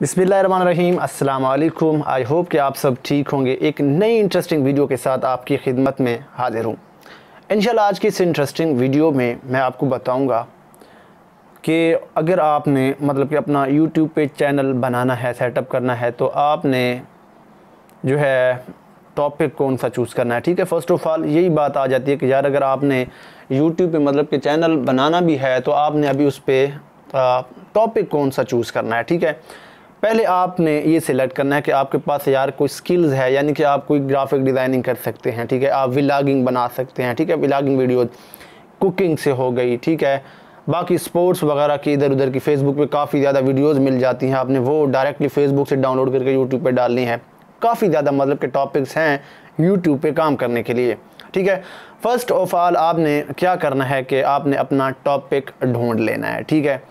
बिसमीम अल्लाम I hope कि आप सब ठीक होंगे एक नई इंटरेस्टिंग वीडियो के साथ आपकी खिदमत में हाजिर हूँ इन आज की इस इंटरेस्टिंग वीडियो में मैं आपको बताऊँगा कि अगर आपने मतलब कि अपना यूट्यूब पे चैनल बनाना है सेटअप करना है तो आपने जो है टॉपिक कौन सा चूज़ करना है ठीक है फ़र्स्ट ऑफ़ ऑल यही बात आ जाती है कि यार अगर आपने यूट्यूब पर मतलब कि चैनल बनाना भी है तो आपने अभी उस पर टॉपिक कौन सा चूज़ करना है ठीक है पहले आपने ये सिलेक्ट करना है कि आपके पास यार कोई स्किल्स है यानी कि आप कोई ग्राफिक डिज़ाइनिंग कर सकते हैं ठीक है आप विलागिंग बना सकते हैं ठीक है विलागिंग वीडियो कुकिंग से हो गई ठीक है बाकी स्पोर्ट्स वगैरह की इधर उधर की फेसबुक पे काफ़ी ज़्यादा वीडियोस मिल जाती हैं आपने वो डायरेक्टली फेसबुक से डाउनलोड करके यूट्यूब पे डालनी है काफ़ी ज़्यादा मतलब के टॉपिक्स हैं यूट्यूब पे काम करने के लिए ठीक है फर्स्ट ऑफ ऑल आपने क्या करना है कि आपने अपना टॉपिक ढूंढ लेना है ठीक है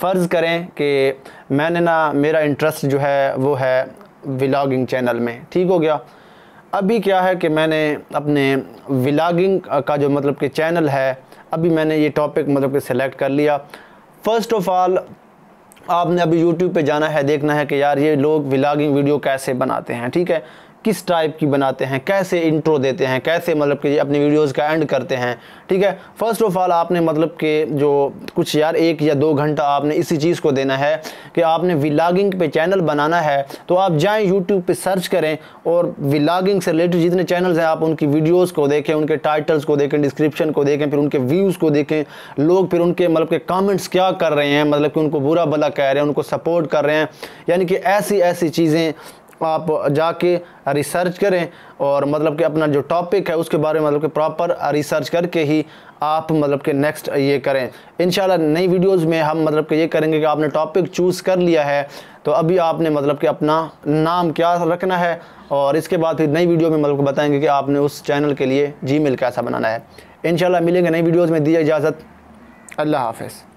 फ़र्ज़ करें कि मैंने ना मेरा इंटरेस्ट जो है वो है व्लागिंग चैनल में ठीक हो गया अभी क्या है कि मैंने अपने व्लागिंग का जो मतलब कि चैनल है अभी मैंने ये टॉपिक मतलब कि सिलेक्ट कर लिया फ़र्स्ट ऑफ़ ऑल आपने अभी यूट्यूब पे जाना है देखना है कि यार ये लोग व्लागिंग वीडियो कैसे बनाते हैं ठीक है किस टाइप की बनाते हैं कैसे इंट्रो देते हैं कैसे मतलब कि अपनी वीडियोस का एंड करते हैं ठीक है फर्स्ट ऑफ ऑल आपने मतलब के जो कुछ यार एक या दो घंटा आपने इसी चीज़ को देना है कि आपने विलागिंग पे चैनल बनाना है तो आप जाएं यूट्यूब पे सर्च करें और विलागिंग से रिलेटेड जितने चैनल्स हैं आप उनकी वीडियोज़ को देखें उनके टाइटल्स को देखें डिस्क्रिप्शन को देखें फिर उनके व्यूज़ को देखें लोग फिर उनके मतलब के कमेंट्स क्या कर रहे हैं मतलब कि उनको बुरा भला कह रहे हैं उनको सपोर्ट कर रहे हैं यानी कि ऐसी ऐसी चीज़ें आप जाके रिसर्च करें और मतलब कि अपना जो टॉपिक है उसके बारे में मतलब कि प्रॉपर रिसर्च करके ही आप मतलब कि नेक्स्ट ये करें इन नई वीडियोस में हम मतलब कि ये करेंगे कि आपने टॉपिक चूज़ कर लिया है तो अभी आपने मतलब कि अपना नाम क्या रखना है और इसके बाद फिर नई वीडियो में मतलब बताएंगे कि आपने उस चैनल के लिए जी कैसा बनाना है इन मिलेंगे नई वीडियोज़ में दी इजाज़त अल्लाह हाफिज़